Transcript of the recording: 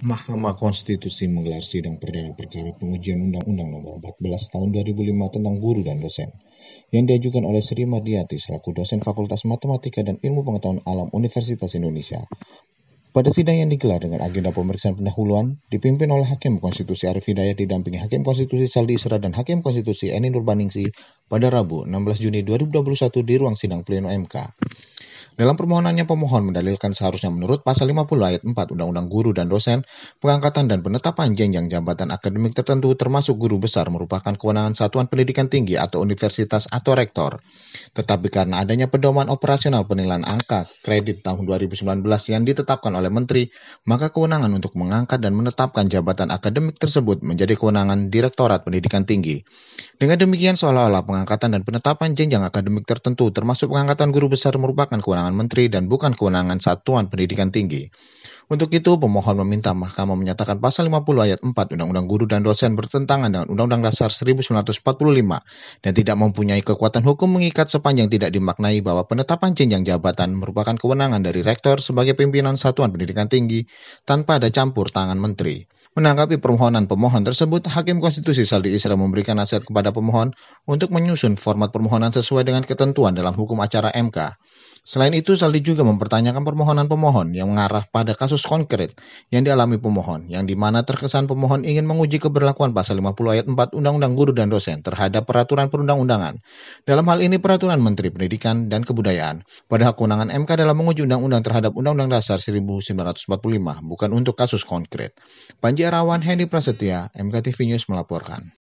Mahkamah Konstitusi menggelar sidang perdana perkara pengujian Undang-Undang Nomor 14 Tahun 2005 tentang guru dan dosen yang diajukan oleh Sri Mardiati selaku dosen Fakultas Matematika dan Ilmu Pengetahuan Alam Universitas Indonesia. Pada sidang yang digelar dengan agenda pemeriksaan pendahuluan, dipimpin oleh Hakim Konstitusi Arif Hidayat didampingi Hakim Konstitusi Saldi Isra dan Hakim Konstitusi Eni Nurbaningsi pada Rabu 16 Juni 2021 di ruang sidang pleno MK. Dalam permohonannya pemohon mendalilkan seharusnya menurut pasal 50 ayat 4 Undang-Undang Guru dan Dosen, pengangkatan dan penetapan jenjang jabatan akademik tertentu termasuk guru besar merupakan kewenangan satuan pendidikan tinggi atau universitas atau rektor. Tetapi karena adanya pedoman operasional penilaian angka kredit tahun 2019 yang ditetapkan oleh menteri, maka kewenangan untuk mengangkat dan menetapkan jabatan akademik tersebut menjadi kewenangan Direktorat Pendidikan Tinggi. Dengan demikian seolah-olah pengangkatan dan penetapan jenjang akademik tertentu termasuk pengangkatan guru besar merupakan kewenangan kewenangan menteri dan bukan kewenangan satuan pendidikan tinggi. Untuk itu, pemohon meminta Mahkamah menyatakan pasal 50 ayat 4 Undang-Undang Guru dan Dosen bertentangan dengan Undang-Undang Dasar 1945 dan tidak mempunyai kekuatan hukum mengikat sepanjang tidak dimaknai bahwa penetapan jenjang jabatan merupakan kewenangan dari rektor sebagai pimpinan satuan pendidikan tinggi tanpa ada campur tangan menteri. Menanggapi permohonan pemohon tersebut, Hakim Konstitusi Saldi Isra memberikan nasihat kepada pemohon untuk menyusun format permohonan sesuai dengan ketentuan dalam hukum acara MK. Selain itu, Saldi juga mempertanyakan permohonan pemohon yang mengarah pada kasus konkret yang dialami pemohon, yang di mana terkesan pemohon ingin menguji keberlakuan pasal 50 ayat 4 Undang-Undang Guru dan Dosen terhadap peraturan perundang-undangan. Dalam hal ini peraturan Menteri Pendidikan dan Kebudayaan. Padahal kewenangan MK dalam menguji undang-undang terhadap Undang-Undang Dasar 1945 bukan untuk kasus konkret. Panji Arawan, Hendi Prasetya, MK TV News melaporkan.